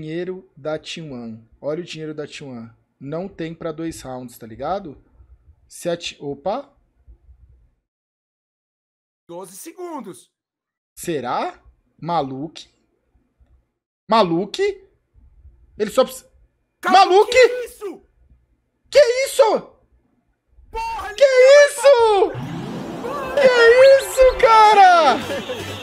dinheiro da T1. Olha o dinheiro da T1. Não tem para dois rounds, tá ligado? Sete. Opa! 12 segundos. Será? Maluque? Maluque? Ele só precisa. Calma, Maluque? Que isso? Que isso? Porra, que isso? Que isso, cara?